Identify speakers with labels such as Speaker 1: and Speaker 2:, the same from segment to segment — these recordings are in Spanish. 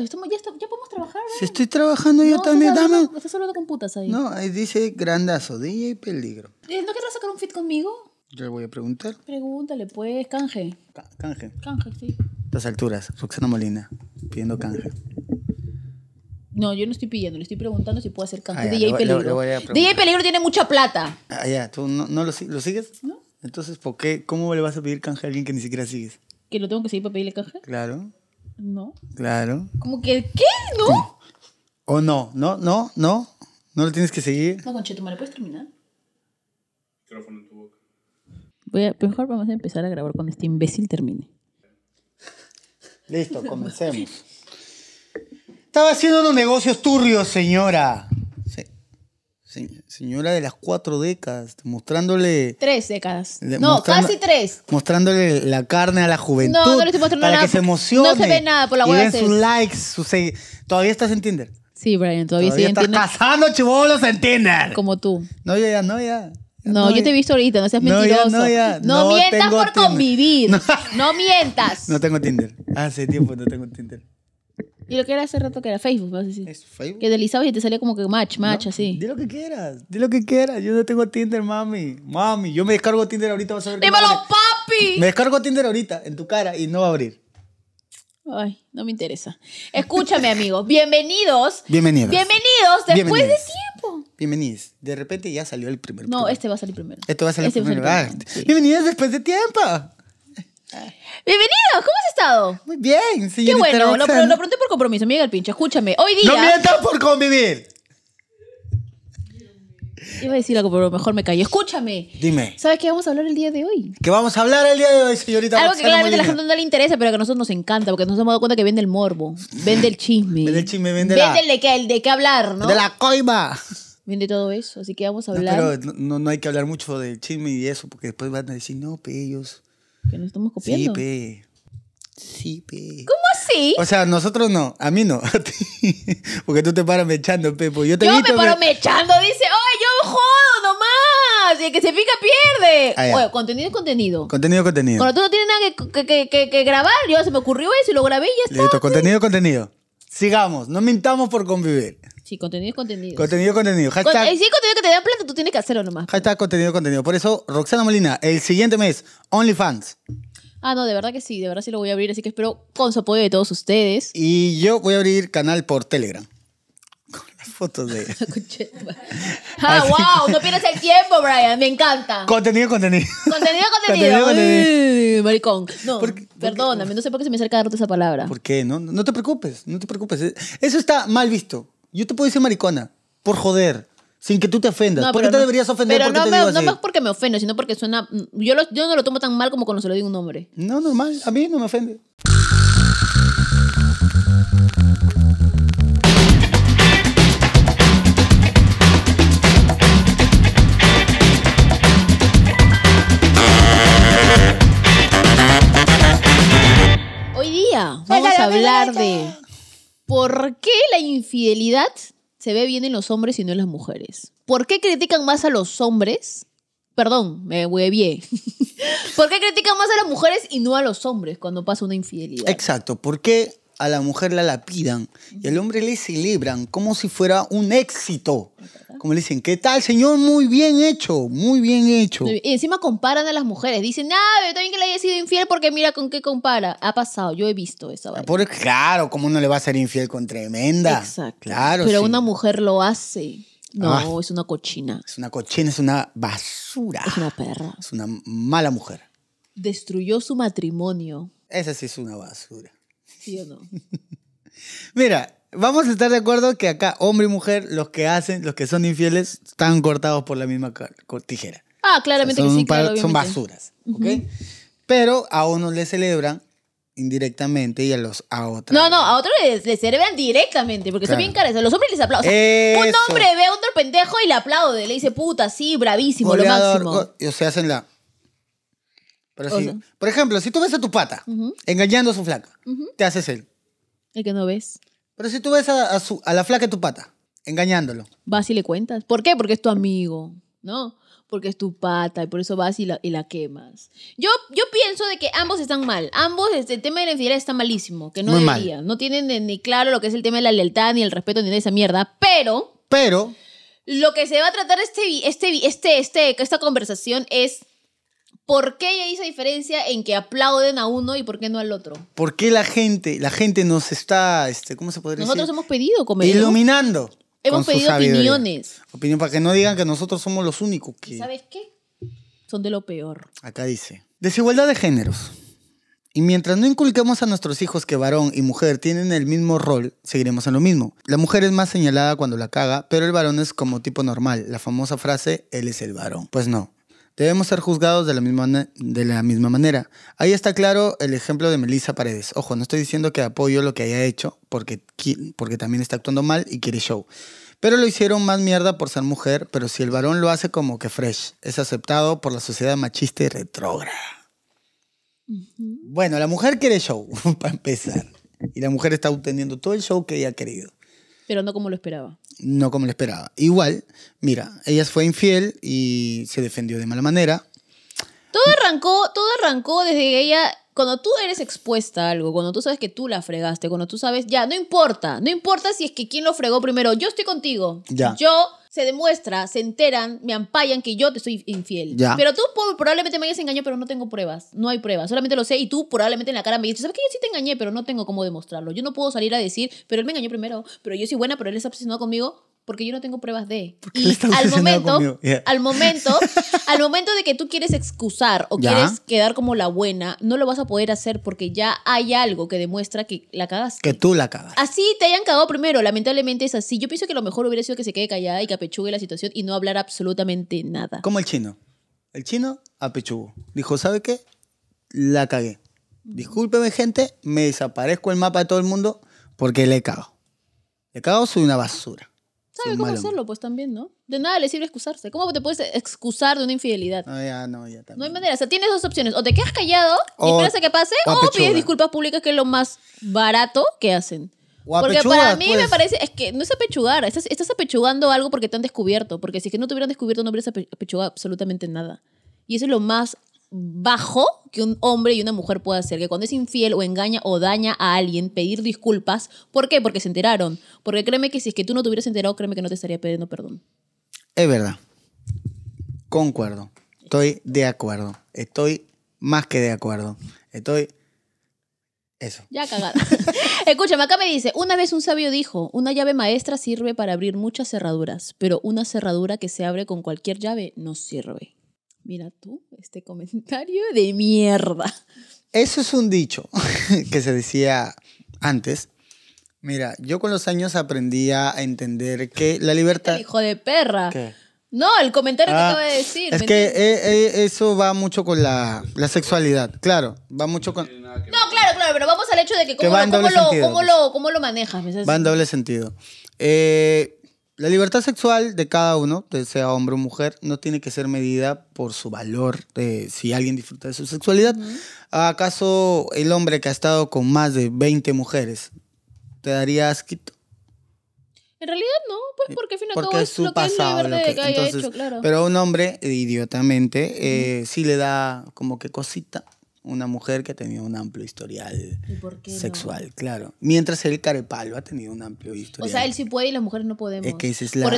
Speaker 1: ya, podemos
Speaker 2: trabajar. ¿eh? Si estoy trabajando yo también, dame.
Speaker 1: No, estás hablando con putas ahí. No, ahí
Speaker 2: dice grandazo, DJ Peligro.
Speaker 1: Eh, ¿No querrás sacar un fit conmigo?
Speaker 2: Yo le voy a preguntar.
Speaker 1: Pregúntale, pues, canje. canje. Canje, sí.
Speaker 2: Las alturas, Roxana Molina, pidiendo canje.
Speaker 1: No, yo no estoy pidiendo, le estoy preguntando si puedo hacer canje. Ah, DJ Peligro. DJ Peligro tiene mucha plata.
Speaker 2: Ah, ya, ¿tú no, no lo, sigues? No. Entonces, ¿por qué? ¿Cómo le vas a pedir canje a alguien que ni siquiera sigues?
Speaker 1: ¿Que lo tengo que seguir para pedirle canje? Claro. No. Claro. Como que, ¿qué? ¿No?
Speaker 2: O no, no, no, no. No lo tienes que seguir.
Speaker 1: No, conchito, puedes terminar? Micrófono en tu boca. Voy a, mejor vamos a empezar a grabar cuando este imbécil termine. Listo, comencemos.
Speaker 2: Estaba haciendo unos negocios turbios, señora. Señora de las cuatro décadas, mostrándole.
Speaker 1: Tres décadas. no, casi tres.
Speaker 2: Mostrándole la carne a la juventud. No, no le estoy mostrando para nada. Para que se emocione. No se ve nada por la web. Y den sus likes, sus Todavía estás en Tinder. Sí, Brian, todavía, sí. en Tinder. casando chivolos en Tinder. Como tú. No, ya, ya, no, ya.
Speaker 1: No, yo te he visto ahorita, no seas mentiroso. No, ya, no, ya. no mientas por convivir. No. mientas.
Speaker 2: No tengo Tinder. Hace tiempo no tengo Tinder.
Speaker 1: Y lo que era hace rato que era Facebook, vas a decir. ¿Es Facebook? Que deslizabas y te salía como que match, match, así. Di lo que quieras,
Speaker 2: di lo que quieras. Yo no tengo Tinder, mami. Mami, yo me descargo Tinder ahorita, vas a ver. ¡Dímelo,
Speaker 1: papi! Me
Speaker 2: descargo Tinder ahorita, en tu cara, y no va a abrir.
Speaker 1: Ay, no me interesa. Escúchame, amigos. Bienvenidos. Bienvenidos. Bienvenidos después de tiempo.
Speaker 2: Bienvenidos. De repente ya salió el primer.
Speaker 1: No, este va a salir primero.
Speaker 2: Este va a salir este primero. Ah, bienvenidos después de tiempo.
Speaker 1: Bienvenidos, ¿cómo has estado? Muy bien, sí. Qué bueno, lo, pregunté por compromiso, Miguel pinche, escúchame. Hoy día... ¡No mientas por
Speaker 2: convivir!
Speaker 1: Iba a decir algo, pero mejor me callo. Escúchame. Dime. ¿Sabes qué vamos a hablar el día de hoy?
Speaker 2: ¿Qué vamos a hablar el día de hoy, señorita? Algo que claramente a la gente
Speaker 1: no le interesa, pero que a nosotros nos encanta, porque nos hemos dado cuenta que vende el morbo, vende el
Speaker 2: chisme. Vende el chisme, vende la- Vende el
Speaker 1: de qué, el de qué hablar, ¿no? De la coima. Vende todo eso, así que vamos a hablar.
Speaker 2: pero no, hay que hablar mucho del chisme y eso, porque después van a decir, no, pe, ellos
Speaker 1: que no estamos copiando. Sí,
Speaker 2: pe. Sí, pe.
Speaker 1: ¿Cómo así? O
Speaker 2: sea, nosotros no, a mí no, a ti. Porque tú te paras mechando, pe. Pues, yo me paro
Speaker 1: mechando, dice, ¡ay, yo jodo nomás! Y el que se pica pierde. Ah, Oye, contenido es contenido.
Speaker 2: Contenido contenido. Cuando tú
Speaker 1: no tienes nada que, grabar, yo se me ocurrió eso y lo grabé y ya está. Listo,
Speaker 2: contenido contenido. Sigamos, no mintamos por convivir.
Speaker 1: Sí, contenido, contenido.
Speaker 2: Contenido, contenido. Hashtag. Eh, con,
Speaker 1: si hay contenido que te den plata, tú tienes que hacerlo nomás.
Speaker 2: Hashtag contenido, contenido. Por eso, Roxana Molina, el siguiente mes, OnlyFans.
Speaker 1: Ah, no, de verdad que sí, de verdad sí lo voy a abrir, así que espero con su apoyo de todos ustedes.
Speaker 2: Y yo voy a abrir canal por Telegram. Con las fotos de.
Speaker 1: ah, wow, no pierdas el tiempo, Brian, me encanta.
Speaker 2: Contenido, contenido.
Speaker 1: Contenido, contenido. contenido, contenido. maricón. No, ¿Por perdóname, no sé por qué se me acerca de rato esa palabra.
Speaker 2: ¿Por qué? No, no te preocupes, no te preocupes. Eso está mal visto. Yo te puedo decir maricona, por joder. Sin que tú te ofendas. ¿Por qué te deberías ofender? Pero porque no, te digo no más
Speaker 1: porque me ofendo, sino porque suena. Yo, yo no lo tomo tan mal como cuando se lo digo un hombre. No, normal. A mí no me ofende. Hoy día vamos a hablar de ¿por qué la infidelidad se ve bien en los hombres y no en las mujeres? ¿Por qué critican más a los hombres? Perdón, me huevié. ¿Por qué critican más a las mujeres y no a los hombres cuando pasa una infidelidad?
Speaker 2: Exacto, ¿por qué a la mujer la lapidan y al hombre le celebran como si fuera un éxito? como le dicen, ¿qué tal, señor? Muy bien hecho, muy bien hecho. Y
Speaker 1: encima comparan a las mujeres, dicen, ah, pero también que le haya sido infiel porque mira con qué compara. Ha pasado, yo he visto esa ah,
Speaker 2: claro, ¿cómo uno le va a ser infiel con tremenda? Exacto. Claro, pero una
Speaker 1: mujer lo hace. No, ah.
Speaker 2: es una cochina. Es una cochina, es una basura. Es una perra. Es una mala mujer.
Speaker 1: Destruyó su matrimonio. Esa sí es una basura. ¿Sí o no?
Speaker 2: Mira, Vamos a estar de acuerdo que acá, hombre y mujer, los que hacen, los que son infieles, están cortados por la misma tijera.
Speaker 1: Ah, claramente que sí. son basuras,
Speaker 2: Pero a uno le celebran indirectamente y a los a otros.
Speaker 1: No, no, a otros le celebran directamente porque claro. son bien caras. A los hombres les aplauden. Un hombre ve a otro pendejo y le aplaude. Le dice, puta, sí, bravísimo, lo máximo.
Speaker 2: O se hacen la... Por ejemplo, si tú ves a tu pata engañando a su flaca, te haces el...
Speaker 1: El que no ves.
Speaker 2: Pero si tú ves a, la flaca de tu pata, engañándolo.
Speaker 1: Vas y le cuentas. ¿Por qué? Porque es tu amigo, ¿no? Porque es tu pata y por eso vas y la, la quemas. Yo, yo pienso de que ambos están mal. Ambos, este, el tema de la infidelidad está malísimo, que no Muy No tienen ni, claro lo que es el tema de la lealtad, ni el respeto, ni de esa mierda. Pero... Pero... Lo que se va a tratar este, este, este, este, esta conversación es ¿Por qué ella esa diferencia en que aplauden a uno y por qué no al otro?
Speaker 2: ¿Por qué la gente, la gente nos está, este, ¿cómo se podría Nosotros hemos
Speaker 1: pedido comedia.
Speaker 2: Iluminando.
Speaker 1: Hemos pedido opiniones.
Speaker 2: Opinión para que no digan que nosotros somos los únicos que.
Speaker 1: ¿Sabes qué? Son de lo peor.
Speaker 2: Acá dice: desigualdad de géneros. Y mientras no inculquemos a nuestros hijos que varón y mujer tienen el mismo rol, seguiremos en lo mismo. La mujer es más señalada cuando la caga, pero el varón es como tipo normal, la famosa frase, él es el varón. Pues no, debemos ser juzgados de la, misma, de la misma manera. Ahí está claro el ejemplo de Melissa Paredes. Ojo, no estoy diciendo que apoyo lo que haya hecho, porque, porque también está actuando mal y quiere show. Pero lo hicieron más mierda por ser mujer, pero si el varón lo hace como que fresh, es aceptado por la sociedad machista y retrógrada.
Speaker 1: Bueno,
Speaker 2: la mujer quiere show, para empezar. Y la mujer está obteniendo todo el show que ella ha querido.
Speaker 1: Pero no como lo esperaba.
Speaker 2: No como lo esperaba. Igual, mira, ella fue infiel y se defendió de mala manera.
Speaker 1: Todo arrancó, todo arrancó desde que ella cuando tú eres expuesta a algo, cuando tú sabes que tú la fregaste, cuando tú sabes, ya, no importa, no importa si es que quién lo fregó primero, yo estoy contigo. Ya. Yo se demuestra, se enteran, me ampayan que yo te soy infiel. Pero tú probablemente me hayas engañado, pero no tengo pruebas. No hay pruebas. Solamente lo sé y tú probablemente en la cara me dices, ¿sabes que Yo sí te engañé, pero no tengo cómo demostrarlo. Yo no puedo salir a decir, pero él me engañó primero, pero yo soy buena, pero él está obsesionado conmigo porque yo no tengo pruebas de. Y al momento, al momento, al momento de que tú quieres excusar o quieres quedar como la buena, no lo vas a poder hacer porque ya hay algo que demuestra que la cagaste.
Speaker 2: Que tú la cagaste.
Speaker 1: Así te hayan cagado primero, lamentablemente es así. Yo pienso que lo mejor hubiera sido que se quede callada y que apechugue la situación y no hablar absolutamente nada.
Speaker 2: Como el chino. El chino apechugó. Dijo, ¿sabe qué? La cagué. Discúlpeme, gente, me desaparezco el mapa de todo el mundo porque le cago. Le cago, soy una basura.
Speaker 1: Sabe cómo hacerlo, pues también, ¿no? De nada le sirve excusarse. ¿Cómo te puedes excusar de una infidelidad? No, ah, ya, no, ya también. No hay manera. O sea, tienes dos opciones. O te quedas callado y esperas que pase, o, pides disculpas públicas, que es lo más barato que hacen. porque para mí me pues. parece, es que no es apechugar, estás, estás apechugando algo porque te han descubierto, porque si es que no te hubieran descubierto no hubieras apechugado absolutamente nada. Y eso es lo más bajo que un hombre y una mujer pueda hacer, que cuando es infiel o engaña o daña a alguien, pedir disculpas. ¿Por qué? Porque se enteraron. Porque créeme que si es que tú no te hubieras enterado, créeme que no te estaría pidiendo perdón.
Speaker 2: Es verdad. Concuerdo. Estoy de acuerdo. Estoy más que de acuerdo. Estoy... Eso.
Speaker 1: Ya cagada. Escúchame, acá me dice, una vez un sabio dijo, una llave maestra sirve para abrir muchas cerraduras, pero una cerradura que se abre con cualquier llave no sirve mira tú, este comentario de mierda. Eso es un dicho
Speaker 2: que se decía antes. Mira, yo con los años aprendí a entender que la libertad...
Speaker 1: Hijo de perra. No, el comentario que ah, acaba de decir. Es que eh,
Speaker 2: eh, eso va mucho con la, sexualidad, claro. Va mucho con... No,
Speaker 1: claro, claro, pero vamos al hecho de que cómo, pues. lo, cómo lo, manejas. Va en
Speaker 2: doble sentido. Eh, la libertad sexual de cada uno, sea hombre o mujer, no tiene que ser medida por su valor de si alguien disfruta de su sexualidad. ¿Acaso el hombre que ha estado con más de 20 mujeres te daría asquito?
Speaker 1: En realidad no, pues eh, porque al final todo es, lo que es que, hecho, Pero
Speaker 2: un hombre, idiotamente, eh, sí le da como que cosita una mujer que ha tenido un amplio historial sexual, claro. Mientras el carepalo ha tenido un amplio historial. O sea, él
Speaker 1: sí puede y las mujeres no podemos. Es que es la, Por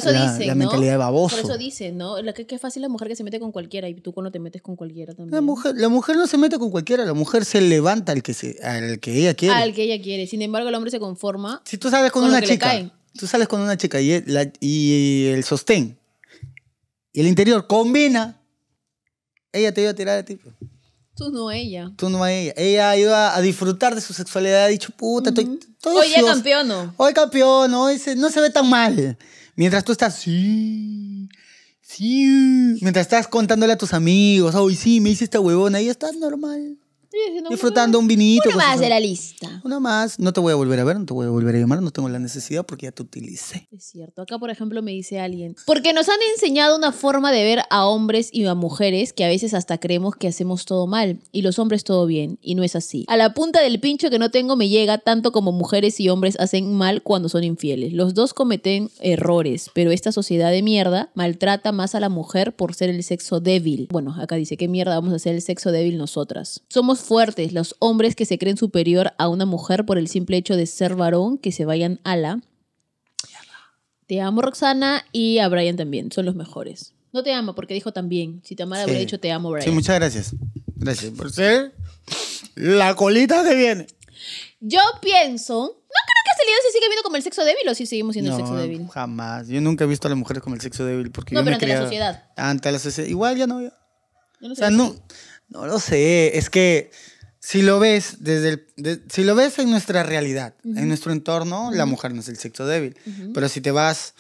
Speaker 1: mentalidad de baboso. Por eso dice ¿no? que, es fácil la mujer que se mete con cualquiera y tú cuando te metes con cualquiera también. La
Speaker 2: mujer, la mujer no se mete con cualquiera, la mujer se levanta al que, se, al que ella quiere. Al
Speaker 1: que ella quiere. Sin embargo, el hombre se conforma. Si tú sales con, una chica,
Speaker 2: tú sales con una chica y, el sostén y el interior combina, ella te iba a tirar a ti.
Speaker 1: Tú no ella.
Speaker 2: Tú no ella. Ella ayuda a, disfrutar de su sexualidad. Ha dicho, puta, estoy.
Speaker 1: Oye, hoy ya campeón.
Speaker 2: Hoy campeón, hoy se, no se ve tan mal. Mientras tú estás, sí. Sí. Mientras estás contándole a tus amigos, hoy sí, me hice esta huevona, Ahí estás normal.
Speaker 1: Disfrutando un vinito. Una pues, más de la lista. Una más. No
Speaker 2: te voy a volver a ver, no te voy a volver a llamar, no tengo la necesidad porque ya te utilicé.
Speaker 1: Es cierto. Acá, por ejemplo, me dice alguien. Porque nos han enseñado una forma de ver a hombres y a mujeres que a veces hasta creemos que hacemos todo mal y los hombres todo bien. Y no es así. A la punta del pincho que no tengo me llega tanto como mujeres y hombres hacen mal cuando son infieles. Los dos cometen errores, pero esta sociedad de mierda maltrata más a la mujer por ser el sexo débil. Bueno, acá dice, ¿qué mierda vamos a ser el sexo débil nosotras? Somos fuertes, los hombres que se creen superior a una mujer por el simple hecho de ser varón, que se vayan a la... Te amo, Roxana, y a Brian también, son los mejores. No te amo, porque dijo también. Si te amara hubiera dicho te amo, Brian. Sí, muchas
Speaker 2: gracias. Gracias por ser la colita que viene.
Speaker 1: Yo pienso. No creo que se le se siga viendo como el sexo débil o si seguimos siendo el sexo débil.
Speaker 2: Jamás. Yo nunca he visto a las mujeres como el sexo débil. Porque no, pero ante la sociedad. Ante la Igual ya no. Ya. No o sea, no, no lo sé, es que si lo ves desde si lo ves en nuestra realidad, en nuestro entorno, la mujer no es el sexo débil. Pero si te vas,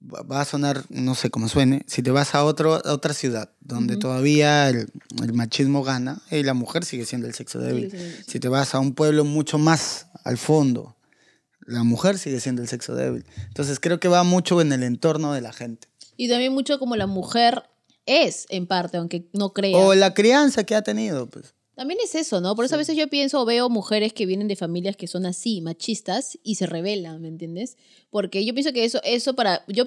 Speaker 2: va a sonar, no sé cómo suene, si te vas a, otra ciudad donde todavía el, machismo gana y la mujer sigue siendo el sexo débil. Si te vas a un pueblo mucho más al fondo, la mujer sigue siendo el sexo débil. Entonces creo que va mucho en el entorno de la gente.
Speaker 1: Y también mucho como la mujer es, en parte, aunque no crea. O la
Speaker 2: crianza que ha tenido, pues.
Speaker 1: También es eso, ¿no? Por eso a veces yo pienso o veo mujeres que vienen de familias que son así, machistas, y se rebelan, ¿me entiendes? Porque yo pienso que eso, eso para. Yo,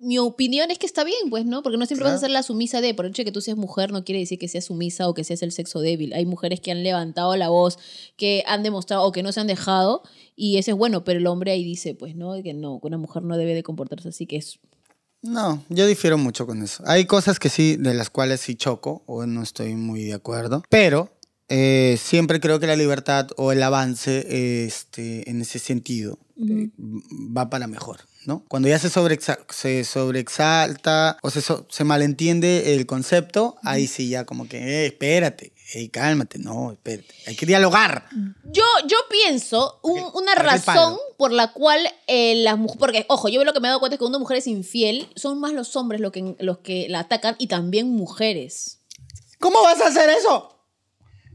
Speaker 1: mi opinión es que está bien, pues, ¿no? Porque no siempre vas a ser la sumisa de. Por el hecho que tú seas mujer, no quiere decir que seas sumisa o que seas el sexo débil. Hay mujeres que han levantado la voz, que han demostrado o que no se han dejado, y eso es bueno, pero el hombre ahí dice, pues, ¿no? Que no, que una mujer no debe de comportarse así, que es
Speaker 2: no, yo difiero mucho con eso. Hay cosas que sí, de las cuales sí choco o no estoy muy de acuerdo, pero eh, siempre creo que la libertad o el avance este, en ese sentido eh, va para mejor. ¿no? Cuando ya se, sobreexalta o se, malentiende el concepto, ahí sí ya como que, eh, espérate, hey, cálmate, no, espérate, hay que dialogar.
Speaker 1: Yo, yo pienso una razón por la cual eh, las mujeres, porque ojo, yo lo que me he dado cuenta es que cuando una mujer es infiel, son más los hombres los que, los que la atacan y también mujeres.
Speaker 2: ¿Cómo vas a hacer eso?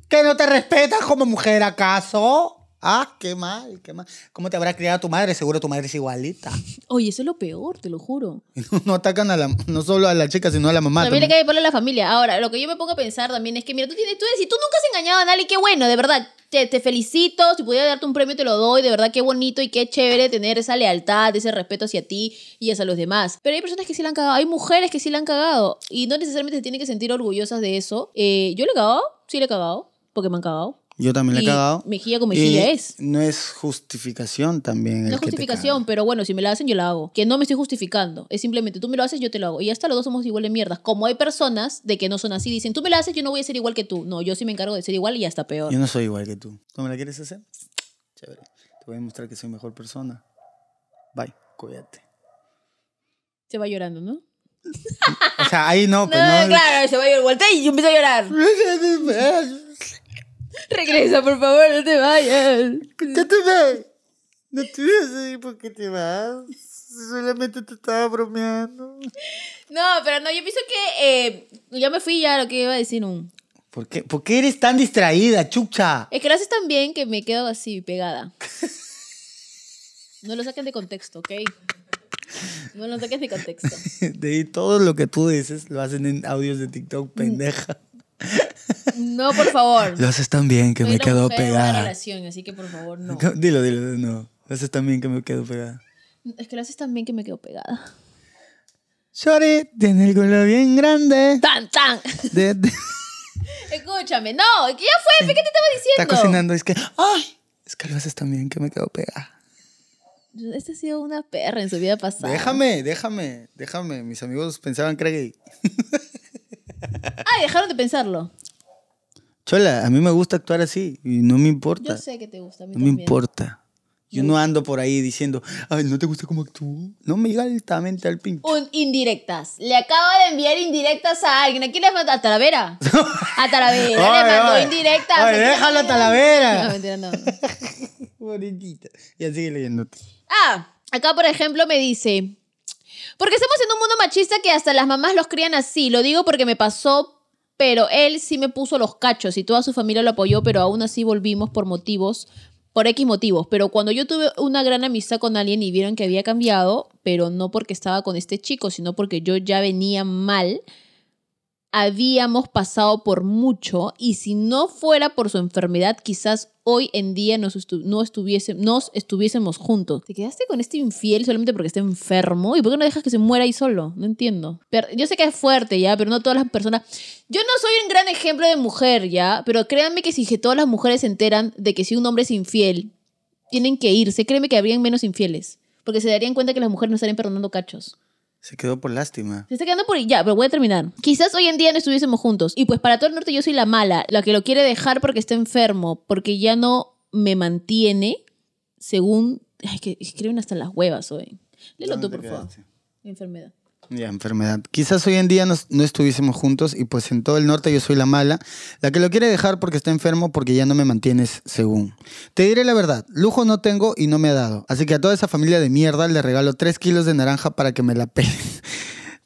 Speaker 2: ¿Que no te respetas como mujer acaso? Ah, qué mal, qué mal. ¿Cómo te habrá criado tu madre? Seguro tu madre es igualita.
Speaker 1: Oye, eso es lo peor, te lo juro.
Speaker 2: No, atacan a la, no solo a la chica, sino a la mamá. También, le
Speaker 1: cae por la familia. Ahora, lo que yo me pongo a pensar también es que, mira, tú tienes, tú eres, si tú nunca has engañado a nadie, qué bueno, de verdad. Te, felicito, si pudiera darte un premio te lo doy, de verdad qué bonito y qué chévere tener esa lealtad, ese respeto hacia ti y hacia los demás. Pero hay personas que sí la han cagado, hay mujeres que sí la han cagado y no necesariamente se tienen que sentir orgullosas de eso. Eh, yo le he cagado, sí le he cagado, porque me han cagado
Speaker 2: yo también le he cagado. Mejilla como mejilla es. No es justificación también. No es justificación,
Speaker 1: pero bueno, si me la hacen, yo la hago. Que no me estoy justificando. Es simplemente tú me lo haces, yo te lo hago. Y hasta los dos somos igual de mierdas. Como hay personas de que no son así, dicen tú me la haces, yo no voy a ser igual que tú. No, yo sí me encargo de ser igual y hasta peor. Yo no soy
Speaker 2: igual que tú. ¿Tú me la quieres hacer? Chévere. Te voy a mostrar que soy mejor persona. Bye, cuídate.
Speaker 1: Se va llorando, ¿no?
Speaker 2: o sea, ahí no, pues, no,
Speaker 1: Claro, se va a llorar. y yo empiezo a llorar. Regresa,
Speaker 2: por favor, no te vayas. ¿Qué te No te voy a por qué te vas. Solamente te estaba bromeando.
Speaker 1: No, pero no, yo pienso que eh, Ya yo me fui ya a lo que iba a decir. Un...
Speaker 2: ¿Por, qué, eres tan distraída, chucha? Es
Speaker 1: que lo haces tan bien que me quedo así, pegada. No lo saquen de contexto, ¿ok? No lo saquen de contexto.
Speaker 2: De todo lo que tú dices lo hacen en audios de TikTok, mm. pendeja.
Speaker 1: No, por favor. Lo haces tan bien que me quedo pegada. Relación, así que por favor, no.
Speaker 2: Dilo, dilo, no. Lo haces tan bien que me quedo pegada.
Speaker 1: Es que lo haces tan bien que me quedo pegada.
Speaker 2: shorty tiene el culo bien grande. ¡Tan, tan! De,
Speaker 1: Escúchame, no, que ya fue? ¿Qué te estaba diciendo? Está cocinando, es que, ¡ay!
Speaker 2: Es que lo haces tan bien que me quedo pegada.
Speaker 1: esta ha sido una perra en su vida pasada. Déjame,
Speaker 2: déjame, déjame. Mis amigos pensaban que era
Speaker 1: ah, dejaron de pensarlo.
Speaker 2: Chola, a mí me gusta actuar así y no me importa. Yo sé
Speaker 1: que te gusta, a mí No me importa.
Speaker 2: Yo no ando por ahí diciendo, ay, ¿no te gusta cómo actúo? No me digas altamente al pinche.
Speaker 1: indirectas. Le acabo de enviar indirectas a alguien. ¿A quién le mandó? A Talavera. A Talavera. le mandó indirectas. déjalo a Talavera. No, mentira, no. Bonitita.
Speaker 2: Ya sigue leyéndote.
Speaker 1: Ah, acá por ejemplo me dice, porque estamos en un mundo machista que hasta las mamás los crían así. Lo digo porque me pasó pero él sí me puso los cachos y toda su familia lo apoyó, pero aún así volvimos por motivos, por X motivos. Pero cuando yo tuve una gran amistad con alguien y vieron que había cambiado, pero no porque estaba con este chico, sino porque yo ya venía mal, habíamos pasado por mucho y si no fuera por su enfermedad, quizás hoy en día nos, no estuviésemos juntos. ¿Te quedaste con este infiel solamente porque está enfermo? ¿Y por qué no dejas que se muera ahí solo? No entiendo. yo sé que es fuerte, ¿ya? Pero no todas las personas... Yo no soy un gran ejemplo de mujer, ¿ya? Pero créanme que si todas las mujeres se enteran de que si un hombre es infiel, tienen que irse. créanme que habrían menos infieles. Porque se darían cuenta que las mujeres no estarían perdonando cachos.
Speaker 2: Se quedó por lástima.
Speaker 1: Se está quedando por ya, pero voy a terminar. Quizás hoy en día no estuviésemos juntos. Y pues para todo el norte yo soy la mala, la que lo quiere dejar porque está enfermo, porque ya no me mantiene según... que escriben hasta las huevas hoy. Léelo tú, por favor. Enfermedad
Speaker 2: enfermedad. Quizás hoy en día no estuviésemos juntos y pues en todo el norte yo soy la mala, la que lo quiere dejar porque está enfermo porque ya no me mantienes según. Te diré la verdad, lujo no tengo y no me ha dado, así que a toda esa familia de mierda le regalo 3 kilos de naranja para que me la peguen.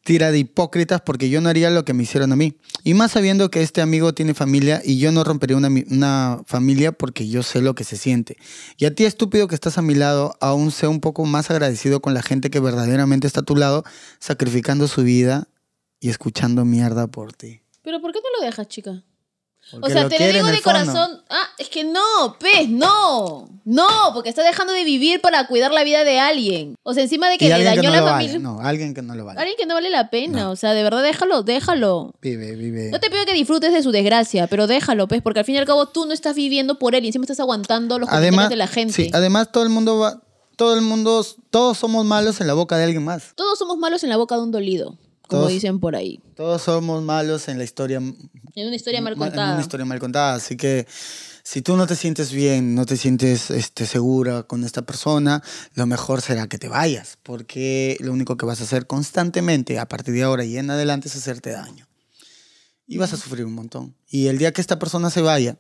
Speaker 2: tira de hipócritas porque yo no haría lo que me hicieron a mí. Y más sabiendo que este amigo tiene familia y yo no rompería una, familia porque yo sé lo que se siente. Y a ti estúpido que estás a mi lado, aún sé un poco más agradecido con la gente que verdaderamente está a tu lado, sacrificando su vida y escuchando mierda por ti.
Speaker 1: Pero ¿por qué te lo dejas, chica?
Speaker 2: o sea, te lo digo de corazón.
Speaker 1: Ah, es que no, pez, no. No, porque está dejando de vivir para cuidar la vida de alguien. O sea, encima de que le dañó la familia.
Speaker 2: no, alguien que no lo vale.
Speaker 1: Alguien que no vale la pena. O sea, de verdad, déjalo, déjalo.
Speaker 2: Vive, vive. No
Speaker 1: te pido que disfrutes de su desgracia, pero déjalo, pez, porque al fin y al cabo tú no estás viviendo por él y encima estás aguantando los comentarios de la gente. sí,
Speaker 2: además todo el mundo va, todo el mundo, todos somos malos en la boca de alguien más.
Speaker 1: Todos somos malos en la boca de un dolido como dicen por ahí.
Speaker 2: Todos somos malos en la historia. En
Speaker 1: una historia mal contada. En una
Speaker 2: historia mal contada. Así que si tú no te sientes bien, no te sientes este, segura con esta persona, lo mejor será que te vayas, porque lo único que vas a hacer constantemente a partir de ahora y en adelante es hacerte daño. Y vas a sufrir un montón. Y el día que esta persona se vaya,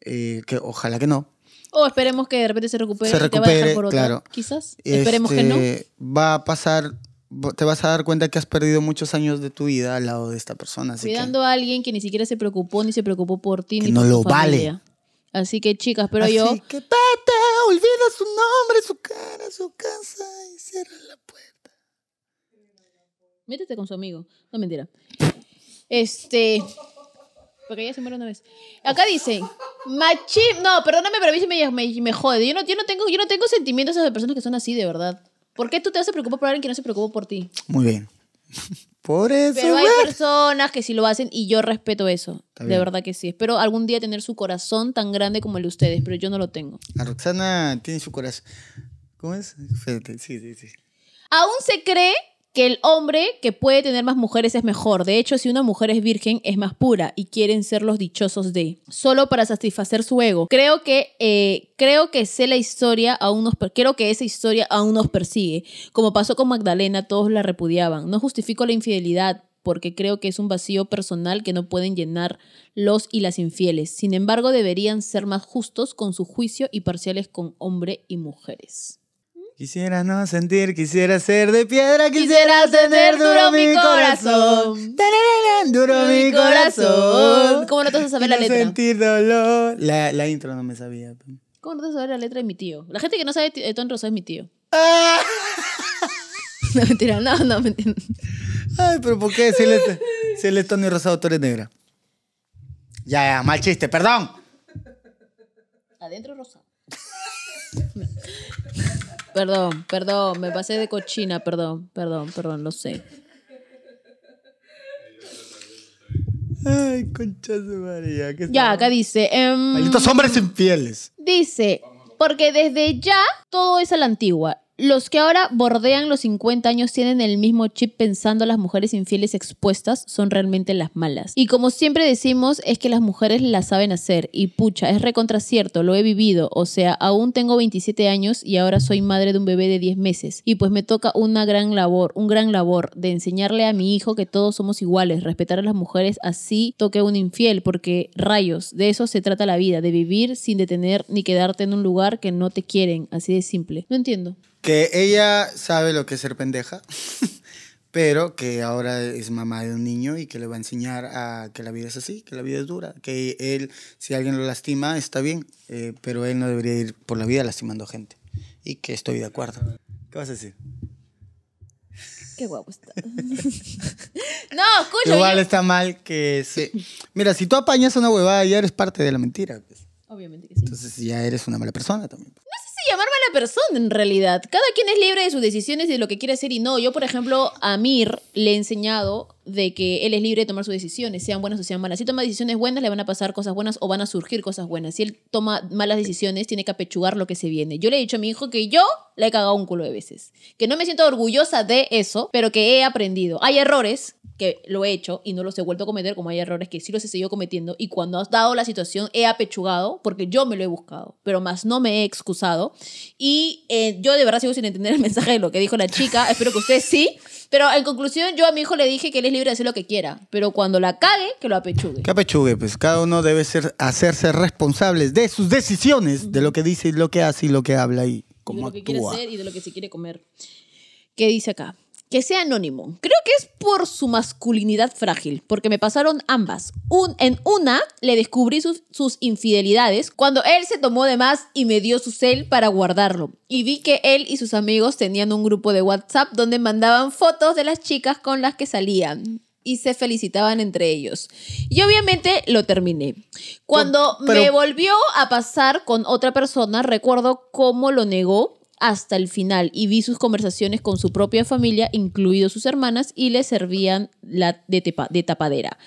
Speaker 2: eh, que ojalá que no,
Speaker 1: o esperemos que de repente se recupere. y te va a por otra, claro. Quizás. Esperemos que no. Este,
Speaker 2: va a pasar te vas a dar cuenta que has perdido muchos años de tu vida al lado de esta persona. Así Cuidando
Speaker 1: a alguien que ni siquiera se preocupó, ni se preocupó por ti, ni no por lo tu vale. Así que chicas, pero Así yo... que olvida su nombre, su cara, su casa y cierra la puerta. Métete con su amigo. No, mentira. Este... Porque ella se muere una vez. Acá dice, Machi No, perdóname, pero a mí se me, jode. Yo no, yo, no tengo, yo no tengo sentimientos a personas que son así, de verdad. ¿Por qué tú te vas a preocupar por alguien que no se preocupa por ti?
Speaker 2: Muy bien. Por eso. Pero hay
Speaker 1: personas que sí lo hacen y yo respeto eso. De verdad que sí. Espero algún día tener su corazón tan grande como el de ustedes, pero yo no lo tengo.
Speaker 2: A Roxana tiene su corazón. ¿Cómo es? Sí, sí, sí.
Speaker 1: Aún se cree que el hombre que puede tener más mujeres es mejor. De hecho, si una mujer es virgen, es más pura y quieren ser los dichosos de, solo para satisfacer su ego. Creo que, eh, creo que sé la historia aún nos, creo que esa historia aún nos persigue. Como pasó con Magdalena, todos la repudiaban. No justifico la infidelidad, porque creo que es un vacío personal que no pueden llenar los y las infieles. Sin embargo, deberían ser más justos con su juicio y parciales con hombre y mujeres.
Speaker 2: Quisiera no sentir, quisiera ser de piedra, quisiera, quisiera tener duro mi corazón. Duro mi corazón. ¿Cómo no te vas a saber la letra? Sentir dolor. La, la intro no me sabía.
Speaker 1: ¿Cómo no te vas a saber la letra de mi tío? La gente que no sabe eh, Ton Rosado es mi tío. Ah. No, mentira, no, no, mentira. Ay, pero ¿por qué? Si el
Speaker 2: si Tony Rosado, Torres negra. Ya, ya, mal chiste, perdón.
Speaker 1: Adentro rosado. Perdón, perdón, me pasé de cochina, perdón, perdón, perdón, lo sé.
Speaker 2: Ay, concha de María. ya, acá dice.
Speaker 1: Um, Malditos hombres
Speaker 2: infieles.
Speaker 1: Dice, porque desde ya todo es a la antigua. Los que ahora bordean los 50 años tienen el mismo chip pensando las mujeres infieles expuestas son realmente las malas. Y como siempre decimos, es que las mujeres la saben hacer. Y pucha, es recontracierto, lo he vivido. O sea, aún tengo 27 años y ahora soy madre de un bebé de 10 meses. Y pues me toca una gran labor, un gran labor de enseñarle a mi hijo que todos somos iguales, respetar a las mujeres así toque un infiel, porque rayos, de eso se trata la vida, de vivir sin detener ni quedarte en un lugar que no te quieren. Así de simple. No entiendo
Speaker 2: que ella sabe lo que es ser pendeja, pero que ahora es mamá de un niño y que le va a enseñar a que la vida es así, que la vida es dura, que él, si alguien lo lastima, está bien, eh, pero él no debería ir por la vida lastimando gente. Y que estoy de acuerdo. ¿Qué vas a decir?
Speaker 1: Qué guapo está. no, escucha. Igual
Speaker 2: está mal que se... Mira, si tú apañas una huevada, ya eres parte de la mentira. Pues. Obviamente que sí. Entonces ya eres una mala persona también
Speaker 1: llamar mala persona en realidad. Cada quien es libre de sus decisiones y de lo que quiere hacer y no. Yo, por ejemplo, a Mir le he enseñado de que él es libre de tomar sus decisiones, sean buenas o sean malas. Si toma decisiones buenas, le van a pasar cosas buenas o van a surgir cosas buenas. Si él toma malas decisiones, tiene que apechugar lo que se viene. Yo le he dicho a mi hijo que yo le he cagado un culo de veces. Que no me siento orgullosa de eso, pero que he aprendido. Hay errores que lo he hecho y no los he vuelto a cometer, como hay errores que sí los he seguido cometiendo, y cuando has dado la situación he apechugado, porque yo me lo he buscado, pero más no me he excusado. Y eh, yo de verdad sigo sin entender el mensaje de lo que dijo la chica, espero que ustedes sí, pero en conclusión yo a mi hijo le dije que él es libre de hacer lo que quiera, pero cuando la cague, que lo apechugue.
Speaker 2: Que apechugue, pues cada uno debe ser, hacerse responsables de sus decisiones, de lo que dice y lo que hace y lo que habla y
Speaker 1: cómo de lo que quiere hacer y de lo que se quiere comer. ¿Qué dice acá? que sea anónimo. Creo que es por su masculinidad frágil, porque me pasaron ambas. en una le descubrí sus, infidelidades cuando él se tomó de más y me dio su cel para guardarlo. Y vi que él y sus amigos tenían un grupo de WhatsApp donde mandaban fotos de las chicas con las que salían. Y se felicitaban entre ellos. Y obviamente lo terminé. Cuando me volvió a pasar con otra persona, recuerdo cómo lo negó hasta el final y vi sus conversaciones con su propia familia, incluidos sus hermanas, y le servían la de, de tapadera.